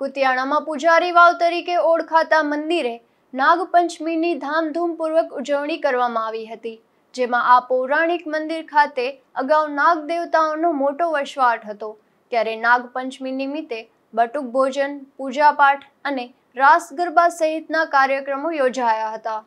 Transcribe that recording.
કુતિયાણામાં પૂજારી વાવ તરીકે ઓળખાતા મંદિરે નાગપંચમીની ધામધૂમપૂર્વક ઉજવણી કરવામાં આવી હતી જેમાં આ પૌરાણિક મંદિર ખાતે અગાઉ નાગ દેવતાઓનો મોટો વસવાટ હતો ત્યારે નાગપંચમી નિમિત્તે બટુક ભોજન પૂજાપાઠ અને રાસ ગરબા સહિતના કાર્યક્રમો યોજાયા હતા